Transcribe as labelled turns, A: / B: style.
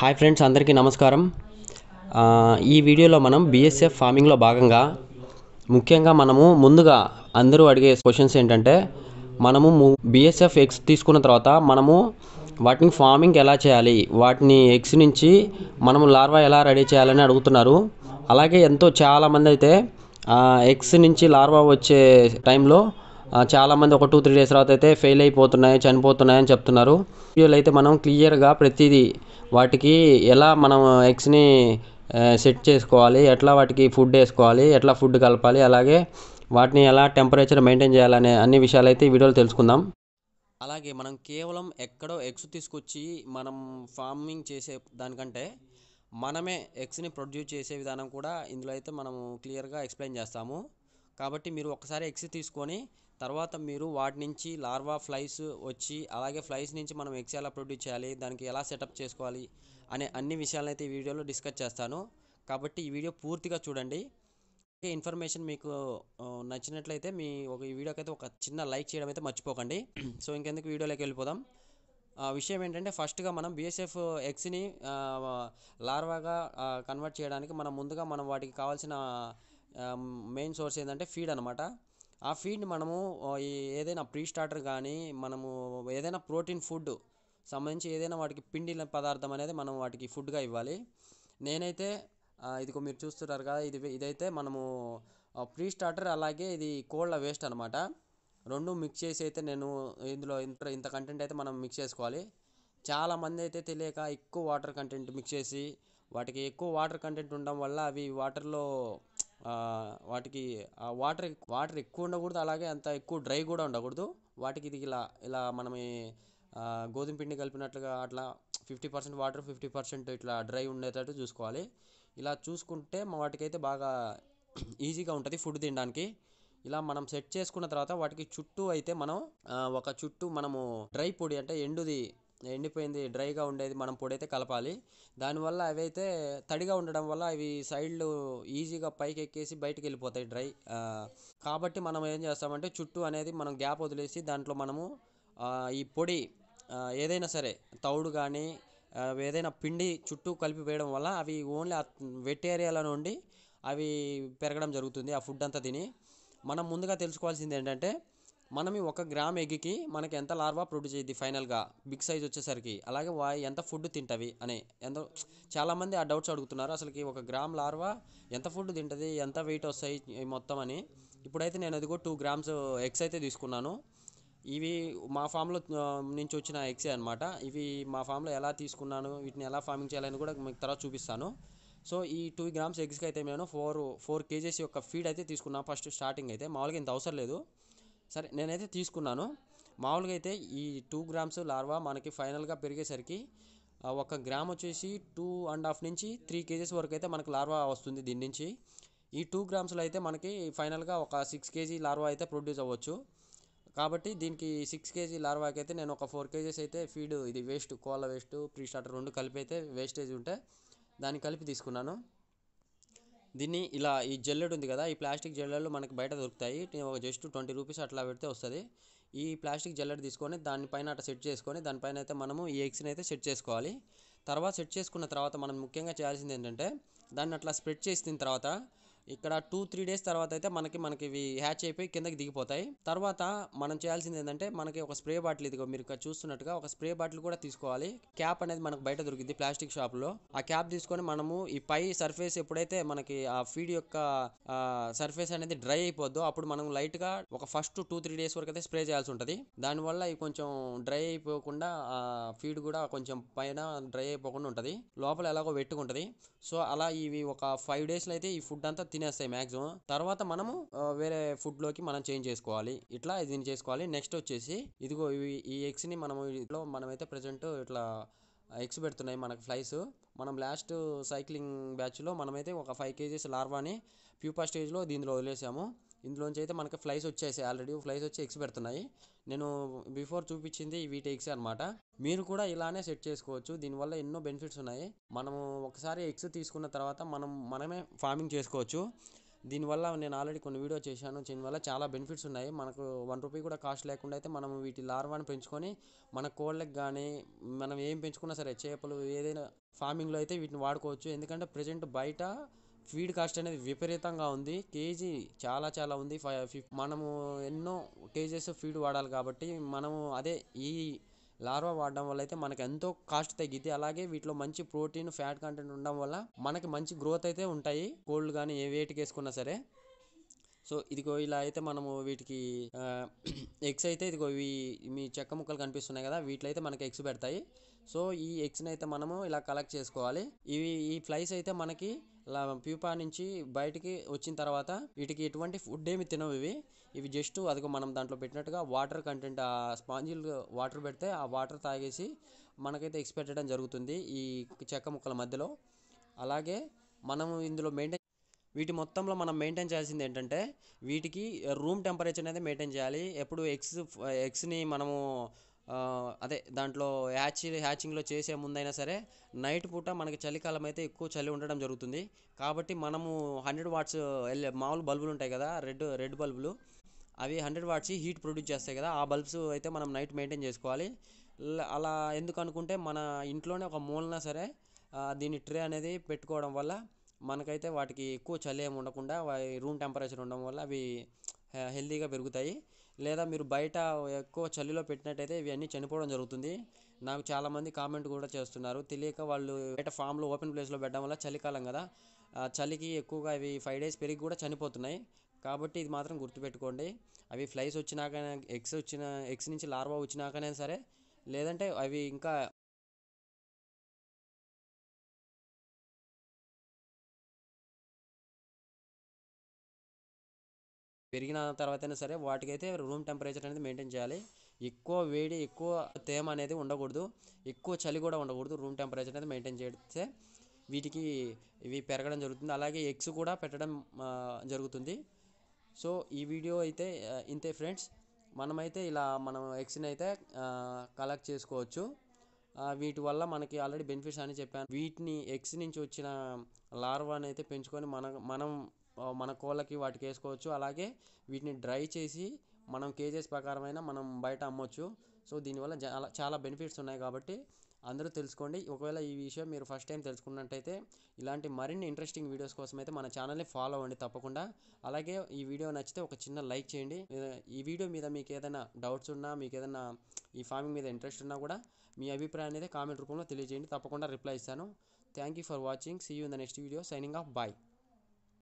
A: hi friends అందరికీ నమస్కారం ఈ వీడియోలో మనం బీఎస్ఎఫ్ ఫార్మింగ్లో భాగంగా ముఖ్యంగా మనము ముందుగా అందరూ అడిగే క్వశ్చన్స్ ఏంటంటే మనము బీఎస్ఎఫ్ ఎగ్స్ తీసుకున్న తర్వాత మనము వాటిని ఫార్మింగ్ ఎలా చేయాలి వాటిని ఎగ్స్ నుంచి మనము లార్వా ఎలా రెడీ చేయాలని అడుగుతున్నారు అలాగే ఎంతో చాలామంది అయితే ఎగ్స్ నుంచి లార్వా వచ్చే టైంలో చాలామంది ఒక టూ త్రీ డేస్ తర్వాత అయితే ఫెయిల్ అయిపోతున్నాయి చనిపోతున్నాయి అని చెప్తున్నారు వీళ్ళు అయితే మనం క్లియర్గా ప్రతిదీ వాటికి ఎలా మనం ఎగ్స్ని సెట్ చేసుకోవాలి ఎట్లా వాటికి ఫుడ్ వేసుకోవాలి ఎట్లా ఫుడ్ కలపాలి అలాగే వాటిని ఎలా టెంపరేచర్ మెయింటైన్ చేయాలనే అన్ని విషయాలు అయితే ఈ వీడియోలో తెలుసుకుందాం అలాగే మనం కేవలం ఎక్కడో ఎగ్స్ తీసుకొచ్చి మనం ఫార్మింగ్ చేసే దానికంటే మనమే ఎగ్స్ని ప్రొడ్యూస్ చేసే విధానం కూడా ఇందులో అయితే మనము క్లియర్గా ఎక్స్ప్లెయిన్ చేస్తాము కాబట్టి మీరు ఒకసారి ఎగ్స్ తీసుకొని తర్వాత మీరు వాటి నుంచి లార్వా ఫ్లైస్ వచ్చి అలాగే ఫ్లైస్ నుంచి మనం ఎక్స్ ఎలా ప్రొడ్యూస్ చేయాలి దానికి ఎలా సెటప్ చేసుకోవాలి అనే అన్ని విషయాలను అయితే ఈ వీడియోలో డిస్కస్ చేస్తాను కాబట్టి ఈ వీడియో పూర్తిగా చూడండి ఇన్ఫర్మేషన్ మీకు నచ్చినట్లయితే మీ ఒక ఈ వీడియోకి ఒక చిన్న లైక్ చేయడం అయితే మర్చిపోకండి సో ఇంకెందుకు వీడియోలోకి వెళ్ళిపోదాం విషయం ఏంటంటే ఫస్ట్గా మనం బిఎస్ఎఫ్ ఎక్స్ని లార్వాగా కన్వర్ట్ చేయడానికి మనం ముందుగా మనం వాటికి కావాల్సిన మెయిన్ సోర్స్ ఏంటంటే ఫీడ్ అనమాట ఆ ఫీడ్ని మనము ఏదైనా ప్రీ స్టార్టర్ కానీ మనము ఏదైనా ప్రోటీన్ ఫుడ్ సంబంధించి ఏదైనా వాటికి పిండి పదార్థం అనేది మనం వాటికి ఫుడ్గా ఇవ్వాలి నేనైతే ఇదిగో మీరు చూస్తున్నారు కదా ఇది ఇదైతే మనము ప్రీ స్టార్టర్ అలాగే ఇది కోళ్ళ వేస్ట్ అనమాట రెండు మిక్స్ చేసి అయితే నేను ఇందులో ఇంత ఇంత కంటెంట్ అయితే మనం మిక్స్ చేసుకోవాలి చాలామంది అయితే తెలియక ఎక్కువ వాటర్ కంటెంట్ మిక్స్ చేసి వాటికి ఎక్కువ వాటర్ కంటెంట్ ఉండడం వల్ల అవి వాటర్లో వాటికి వాటర్ వాటర్ ఎక్కువ ఉండకూడదు అలాగే అంత ఎక్కువ డ్రై కూడా ఉండకూడదు వాటికి ఇది ఇలా ఇలా మనం గోధుమ పిండి కలిపినట్లుగా అట్లా fifty percent water fifty percent ఇట్లా డ్రై ఉండేటట్టు చూసుకోవాలి ఇలా చూసుకుంటే వాటికైతే బాగా ఈజీగా ఉంటుంది ఫుడ్ తినడానికి ఇలా మనం సెట్ చేసుకున్న తర్వాత వాటికి చుట్టూ అయితే మనం ఒక చుట్టూ మనము డ్రై పొడి అంటే ఎండుది ఎండిపోయింది డ్రైగా ఉండేది మనం పొడైతే కలపాలి దానివల్ల అవైతే తడిగా ఉండడం వల్ల అవి సైడ్లు ఈజీగా పైకి ఎక్కేసి బయటికి వెళ్ళిపోతాయి డ్రై కాబట్టి మనం ఏం చేస్తామంటే చుట్టూ అనేది మనం గ్యాప్ వదిలేసి దాంట్లో మనము ఈ పొడి ఏదైనా సరే తౌడు కానీ ఏదైనా పిండి చుట్టూ కలిపి వేయడం వల్ల అవి ఓన్లీ వెట్ ఏరియాలో నుండి అవి పెరగడం జరుగుతుంది ఆ ఫుడ్ అంతా తిని మనం ముందుగా తెలుసుకోవాల్సింది ఏంటంటే మనం ఒక గ్రామ్ ఎగ్కి మనకి ఎంత లార్వా ప్రొడ్యూస్ అయ్యింది ఫైనల్గా బిగ్ సైజ్ వచ్చేసరికి అలాగే వా ఎంత ఫుడ్ తింటవి అనే ఎంత చాలామంది ఆ డౌట్స్ అడుగుతున్నారు అసలుకి ఒక గ్రామ్ లార్వా ఎంత ఫుడ్ తింటుంది ఎంత వెయిట్ వస్తాయి మొత్తం అని ఇప్పుడైతే నేను అదిగో టూ గ్రామ్స్ ఎగ్స్ అయితే తీసుకున్నాను ఇవి మా ఫామ్లో నుంచి వచ్చిన ఎగ్స్ అనమాట ఇవి మా ఫామ్లో ఎలా తీసుకున్నాను వీటిని ఎలా ఫార్మింగ్ చేయాలని కూడా మీకు తర్వాత చూపిస్తాను సో ఈ టూ గ్రామ్స్ ఎగ్స్కి అయితే నేను ఫోర్ ఫోర్ కేజీస్ యొక్క ఫీడ్ అయితే తీసుకున్నాను ఫస్ట్ స్టార్టింగ్ అయితే మామూలుగా ఇంత అవసరం లేదు సరే నేనైతే తీసుకున్నాను మామూలుగా అయితే ఈ టూ గ్రామ్స్ లార్వా మనకి ఫైనల్గా పెరిగేసరికి ఒక గ్రామ్ వచ్చేసి టూ అండ్ హాఫ్ నుంచి త్రీ కేజీస్ వరకు అయితే మనకు లార్వా వస్తుంది దీని నుంచి ఈ టూ గ్రామ్స్లో అయితే మనకి ఫైనల్గా ఒక సిక్స్ కేజీ లార్వా అయితే ప్రొడ్యూస్ అవ్వచ్చు కాబట్టి దీనికి సిక్స్ కేజీ లార్వాకి అయితే నేను ఒక ఫోర్ కేజీస్ అయితే ఫీడ్ ఇది వేస్ట్ కోళ్ళ వేస్ట్ ప్రీ స్టార్టర్ రెండు కలిపి అయితే వేస్టేజ్ ఉంటే దాన్ని కలిపి తీసుకున్నాను దీన్ని ఇలా ఈ జల్లెడ్ ఉంది కదా ఈ ప్లాస్టిక్ జల్లెడ్లు మనకి బయట దొరుకుతాయి ఒక జస్ట్ ట్వంటీ రూపీస్ అట్లా పెడితే వస్తుంది ఈ ప్లాస్టిక్ జల్లెడ్ తీసుకొని దానిపైన అట్లా సెట్ చేసుకొని దానిపైన అయితే మనము ఈ ఎగ్స్ని అయితే సెట్ చేసుకోవాలి తర్వాత సెట్ చేసుకున్న తర్వాత మనం ముఖ్యంగా చేయాల్సింది ఏంటంటే దాన్ని అట్లా స్ప్రెడ్ చేసిన తర్వాత ఇక్కడ టూ త్రీ డేస్ తర్వాత అయితే మనకి మనకి ఇవి హ్యాచ్ అయిపోయి కిందకి దిగిపోతాయి తర్వాత మనం చేయాల్సింది ఏంటంటే మనకి ఒక స్ప్రే బాటిల్ ఇదిగో మీరు చూస్తున్నట్టుగా ఒక స్ప్రే బాటిల్ కూడా తీసుకోవాలి క్యాప్ అనేది మనకు బయట దొరికింది ప్లాస్టిక్ షాప్ లో ఆ క్యాప్ తీసుకొని మనము ఈ పై సర్ఫేస్ ఎప్పుడైతే మనకి ఆ ఫీడ్ యొక్క సర్ఫేస్ అనేది డ్రై అయిపోద్దో అప్పుడు మనం లైట్ గా ఒక ఫస్ట్ టూ త్రీ డేస్ వరకు అయితే స్ప్రే చేయాల్సి ఉంటుంది దానివల్ల ఇవి కొంచెం డ్రై అయిపోకుండా ఆ ఫీడ్ కూడా కొంచెం పైన డ్రై అయిపోకుండా ఉంటుంది లోపల ఎలాగో వెట్టుకుంటుంది సో అలా ఇవి ఒక ఫైవ్ డేస్లో అయితే ఈ ఫుడ్ అంతా తినేస్తాయి మ్యాక్సిమం తర్వాత మనము వేరే ఫుడ్ లోకి మనం చేంజ్ చేసుకోవాలి ఇట్లా దీన్ని చేసుకోవాలి నెక్స్ట్ వచ్చేసి ఇదిగో ఈ ఎగ్స్ ని మనం ఇంట్లో మనమైతే ప్రజెంట్ ఇట్లా ఎగ్స్ పెడుతున్నాయి మనకు ఫ్లైస్ మనం లాస్ట్ సైక్లింగ్ బ్యాచ్లో మనమైతే ఒక ఫైవ్ కేజీస్ లార్వాని ప్యూపా స్టేజ్లో దీనిలో వదిలేసాము ఇందులోంచి అయితే మనకి ఫ్లైస్ వచ్చేసాయి ఆల్రెడీ ఫ్లైస్ వచ్చి ఎగ్స్ పెడుతున్నాయి నేను బిఫోర్ చూపించింది వీటి ఎగ్స్ అనమాట మీరు కూడా ఇలానే సెట్ చేసుకోవచ్చు దీనివల్ల ఎన్నో బెనిఫిట్స్ ఉన్నాయి మనము ఒకసారి ఎగ్స్ తీసుకున్న తర్వాత మనం మనమే ఫార్మింగ్ చేసుకోవచ్చు దీనివల్ల నేను ఆల్రెడీ కొన్ని వీడియో చేశాను దీనివల్ల చాలా బెనిఫిట్స్ ఉన్నాయి మనకు వన్ రూపీ కూడా కాస్ట్ లేకుండా అయితే మనం వీటి లార్వాని పెంచుకొని మన కోళ్ళకి కానీ మనం ఏం పెంచుకున్నా సరే చేపలు ఏదైనా ఫార్మింగ్లో అయితే వీటిని వాడుకోవచ్చు ఎందుకంటే ప్రజెంట్ బయట ఫీడ్ కాస్ట్ అనేది విపరీతంగా ఉంది కేజీ చాలా చాలా ఉంది మనము ఎన్నో కేజెస్ ఫీడ్ వాడాలి కాబట్టి మనము అదే ఈ లార్వా వాడడం వల్ల అయితే మనకు ఎంతో కాస్ట్ తగ్గింది అలాగే వీటిలో మంచి ప్రోటీన్ ఫ్యాట్ కంటెంట్ ఉండడం వల్ల మనకి మంచి గ్రోత్ అయితే ఉంటాయి కోల్డ్ కానీ ఏ వేటికి వేసుకున్నా సరే సో ఇదిగో ఇలా అయితే మనము వీటికి ఎగ్స్ అయితే ఇదిగో ఇవి మీ చెక్క ముక్కలు కనిపిస్తున్నాయి కదా వీటిలో అయితే మనకి ఎగ్స్ పెడతాయి సో ఈ ఎగ్స్ని అయితే మనము ఇలా కలెక్ట్ చేసుకోవాలి ఇవి ఈ ఫ్లైస్ అయితే మనకి అలా ప్యూపా నుంచి బయటికి వచ్చిన తర్వాత వీటికి ఎటువంటి ఫుడ్ ఏమి తినవు ఇవి ఇవి జస్ట్ అదిగో మనం దాంట్లో పెట్టినట్టుగా వాటర్ కంటెంట్ ఆ స్పాంజిల్ వాటర్ పెడితే ఆ వాటర్ తాగేసి మనకైతే ఎక్స్పెక్ట్ చేయడం జరుగుతుంది ఈ చెక్క ముక్కల మధ్యలో అలాగే మనం ఇందులో మెయింటైన్ వీటి మొత్తంలో మనం మెయింటైన్ చేయాల్సింది ఏంటంటే వీటికి రూమ్ టెంపరేచర్ అనేది మెయింటైన్ చేయాలి ఎప్పుడు ఎగ్స్ ఎగ్స్ని మనము అదే దాంట్లో హ్యాచ్ హ్యాచింగ్లో చేసే ముందైనా సరే నైట్ పూట మనకి చలికాలం అయితే ఎక్కువ చలి ఉండడం జరుగుతుంది కాబట్టి మనము హండ్రెడ్ వాట్స్ వెళ్ళే మామూలు బల్బులు ఉంటాయి కదా రెడ్ రెడ్ బల్బులు అవి హండ్రెడ్ వాట్స్ హీట్ ప్రొడ్యూస్ చేస్తాయి కదా ఆ బల్బ్స్ అయితే మనం నైట్ మెయింటైన్ చేసుకోవాలి అలా ఎందుకు అనుకుంటే మన ఇంట్లోనే ఒక మూలన సరే దీని ట్రే అనేది పెట్టుకోవడం వల్ల మనకైతే వాటికి ఎక్కువ చలి ఏమి ఉండకుండా రూమ్ టెంపరేచర్ ఉండడం వల్ల అవి హెల్దీగా పెరుగుతాయి లేదా మీరు బయట ఎక్కువ చలిలో పెట్టినట్టయితే ఇవన్నీ చనిపోవడం జరుగుతుంది నాకు చాలామంది కామెంట్ కూడా చేస్తున్నారు తెలియక వాళ్ళు బయట ఫామ్లో ఓపెన్ ప్లేస్లో పెట్టడం వల్ల చలికాలం కదా చలికి ఎక్కువగా ఇవి ఫైవ్ డేస్ పెరిగి కూడా చనిపోతున్నాయి కాబట్టి ఇది మాత్రం గుర్తుపెట్టుకోండి అవి ఫ్లైస్ వచ్చినాకనే ఎగ్స్ వచ్చిన ఎగ్స్ నుంచి లార్వా వచ్చినాకనే సరే లేదంటే అవి ఇంకా పెరిగిన తర్వాతైనా సరే వాటికైతే రూమ్ టెంపరేచర్ అనేది మెయింటైన్ చేయాలి ఎక్కువ వేడి ఎక్కువ తేమ అనేది ఉండకూడదు ఎక్కువ చలి కూడా ఉండకూడదు రూమ్ టెంపరేచర్ అనేది మెయింటైన్ చేస్తే వీటికి ఇవి పెరగడం జరుగుతుంది అలాగే ఎగ్స్ కూడా పెట్టడం జరుగుతుంది సో ఈ వీడియో అయితే ఇంతే ఫ్రెండ్స్ మనమైతే ఇలా మనం ఎగ్స్ని అయితే కలెక్ట్ చేసుకోవచ్చు వీటి వల్ల మనకి ఆల్రెడీ బెనిఫిట్స్ అని చెప్పాను వీటిని ఎగ్స్ నుంచి వచ్చిన లార్వాని అయితే పెంచుకొని మన మనం మన కోళ్ళకి వాటికి వేసుకోవచ్చు అలాగే వీటిని డ్రై చేసి మనం కేజెస్ ప్రకారమైన మనం బయట అమ్మొచ్చు సో దీనివల్ల చాలా చాలా బెనిఫిట్స్ ఉన్నాయి కాబట్టి అందరూ తెలుసుకోండి ఒకవేళ ఈ విషయం మీరు ఫస్ట్ టైం తెలుసుకున్నట్టయితే ఇలాంటి మరిన్ని ఇంట్రెస్టింగ్ వీడియోస్ కోసం అయితే మన ఛానల్ని ఫాలో అవ్వండి తప్పకుండా అలాగే ఈ వీడియో నచ్చితే ఒక చిన్న లైక్ చేయండి ఈ వీడియో మీద మీకు ఏదైనా డౌట్స్ ఉన్నా మీకు ఏదైనా ఈ ఫార్మింగ్ మీద ఇంట్రెస్ట్ ఉన్నా కూడా మీ అభిప్రాయం అనేది కామెంట్ రూపంలో తెలియజేయండి తప్పకుండా రిప్లై ఇస్తాను thank you for watching see you in the next video signing off bye